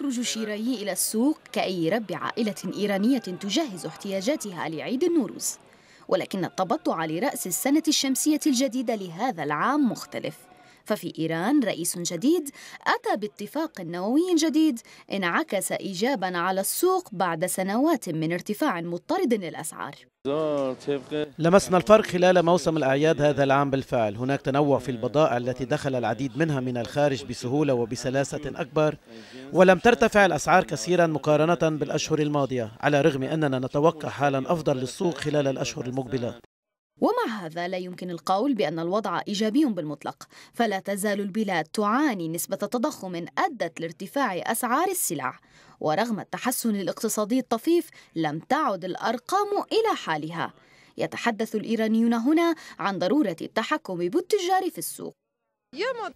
يخرج شيراي إلى السوق كأي رب عائلة إيرانية تجهز احتياجاتها لعيد النوروز ولكن التبطع لرأس السنة الشمسية الجديدة لهذا العام مختلف ففي إيران رئيس جديد أتى باتفاق نووي جديد انعكس إيجابا على السوق بعد سنوات من ارتفاع مضطرد للأسعار لمسنا الفرق خلال موسم الأعياد هذا العام بالفعل هناك تنوع في البضائع التي دخل العديد منها من الخارج بسهولة وبسلاسة أكبر ولم ترتفع الأسعار كثيرا مقارنة بالأشهر الماضية على الرغم أننا نتوقع حالا أفضل للسوق خلال الأشهر المقبلة ومع هذا لا يمكن القول بأن الوضع إيجابي بالمطلق فلا تزال البلاد تعاني نسبة تضخم أدت لارتفاع أسعار السلع ورغم التحسن الاقتصادي الطفيف لم تعد الأرقام إلى حالها يتحدث الإيرانيون هنا عن ضرورة التحكم بالتجار في السوق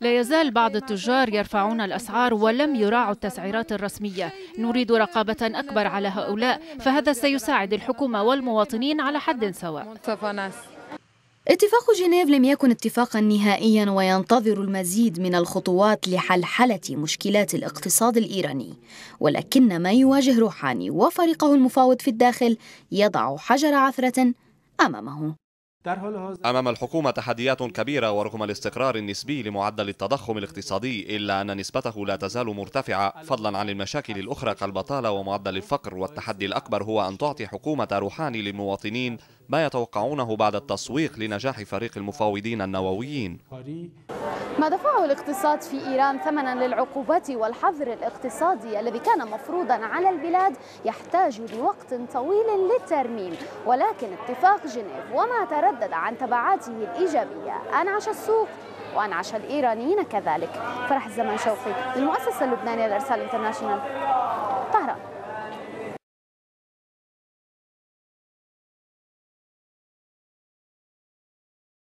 لا يزال بعض التجار يرفعون الأسعار ولم يراعوا التسعيرات الرسمية نريد رقابة أكبر على هؤلاء فهذا سيساعد الحكومة والمواطنين على حد سواء اتفاق جنيف لم يكن اتفاقا نهائيا وينتظر المزيد من الخطوات لحلحله مشكلات الاقتصاد الايراني ولكن ما يواجه روحاني وفريقه المفاوض في الداخل يضع حجر عثره امامه أمام الحكومة تحديات كبيرة ورغم الاستقرار النسبي لمعدل التضخم الاقتصادي إلا أن نسبته لا تزال مرتفعة فضلا عن المشاكل الأخرى كالبطالة ومعدل الفقر والتحدي الأكبر هو أن تعطي حكومة روحاني للمواطنين ما يتوقعونه بعد التسويق لنجاح فريق المفاوضين النوويين ما دفعه الاقتصاد في إيران ثمنا للعقوبات والحظر الاقتصادي الذي كان مفروضا على البلاد يحتاج لوقت طويل للترميم ولكن اتفاق جنيف وما ترى تردد عن تبعاته الإيجابية أنعش السوق وأنعش الإيرانيين كذلك فرح الزمان شوقي للمؤسسة اللبنانية لإرسال الانترناشونال